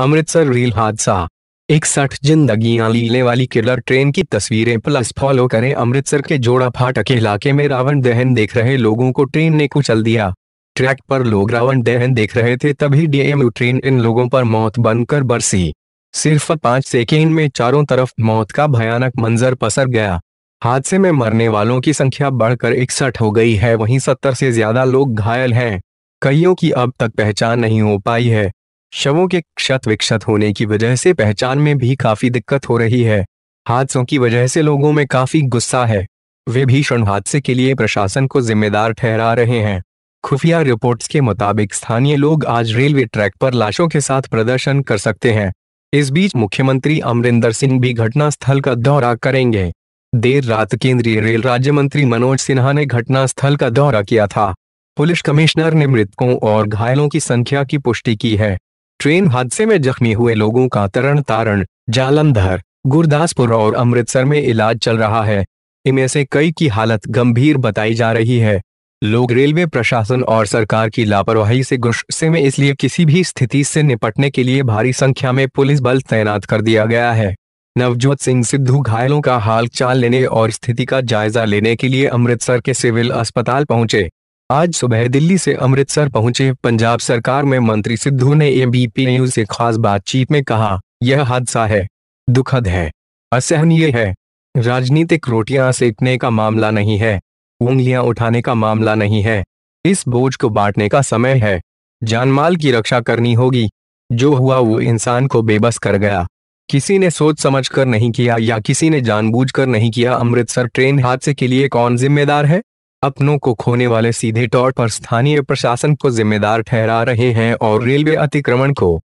Amritsar rail हादसा इकसठ जिंदगियां लीले वाली किलर ट्रेन की तस्वीरें प्लस फॉलो करें अमृतसर के जोड़ा फाटक इलाके में रावण दहन देख रहे लोगों को ट्रेन ने कुचल दिया ट्रैक पर लोग रावण दहन देख रहे थे तभी डीएमयू ट्रेन इन लोगों पर मौत बनकर बरसी सिर्फ पांच सेकेंड में चारों तरफ मौत का भयानक मंजर पसर गया हादसे में मरने वालों की संख्या बढ़कर इकसठ हो गई है वहीं सत्तर से ज्यादा लोग घायल हैं कईयों की अब तक पहचान नहीं हो पाई है शवों के क्षत विक्षत होने की वजह से पहचान में भी काफी दिक्कत हो रही है हादसों की वजह से लोगों में काफी गुस्सा है वे भीषण हादसे के लिए प्रशासन को जिम्मेदार ठहरा रहे हैं खुफिया रिपोर्ट्स के मुताबिक स्थानीय लोग आज रेलवे ट्रैक पर लाशों के साथ प्रदर्शन कर सकते हैं इस बीच मुख्यमंत्री अमरिंदर सिंह भी घटनास्थल का दौरा करेंगे देर रात केंद्रीय रेल राज्य मंत्री मनोज सिन्हा ने घटनास्थल का दौरा किया था पुलिस कमिश्नर ने मृतकों और घायलों की संख्या की पुष्टि की है ट्रेन हादसे में जख्मी हुए लोगों का तरण तारण जालंधर गुरदासपुर और अमृतसर में इलाज चल रहा है इनमें से कई की हालत गंभीर बताई जा रही है लोग रेलवे प्रशासन और सरकार की लापरवाही से गुस्से में इसलिए किसी भी स्थिति से निपटने के लिए भारी संख्या में पुलिस बल तैनात कर दिया गया है नवजोत सिंह सिद्धू घायलों का हाल चाल लेने और स्थिति का जायजा लेने के लिए अमृतसर के सिविल अस्पताल पहुंचे आज सुबह दिल्ली से अमृतसर पहुंचे पंजाब सरकार में मंत्री सिद्धू ने न्यूज से खास बातचीत में कहा यह हादसा है दुखद है असहनीय है राजनीतिक रोटियां सेकने का मामला नहीं है उंगलियां उठाने का मामला नहीं है इस बोझ को बांटने का समय है जानमाल की रक्षा करनी होगी जो हुआ वो इंसान को बेबस कर गया किसी ने सोच समझ कर नहीं किया या किसी ने जानबूझकर नहीं किया अमृतसर ट्रेन हादसे के लिए कौन जिम्मेदार है अपनों को खोने वाले सीधे तौर पर स्थानीय प्रशासन को जिम्मेदार ठहरा रहे हैं और रेलवे अतिक्रमण को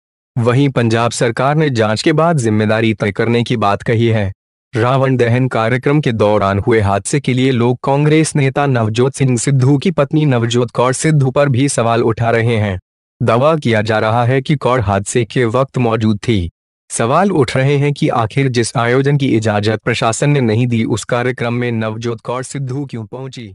वहीं पंजाब सरकार ने जांच के बाद जिम्मेदारी तय करने की बात कही है रावण दहन कार्यक्रम के दौरान हुए हादसे के लिए लोग कांग्रेस नेता नवजोत सिंह सिद्धू की पत्नी नवजोत कौर सिद्धू पर भी सवाल उठा रहे हैं दावा किया जा रहा है कि कौर हादसे के वक्त मौजूद थी सवाल उठ रहे हैं कि आखिर जिस आयोजन की इजाजत प्रशासन ने नहीं दी उस कार्यक्रम में नवजोत कौर सिद्धू क्यों पहुंची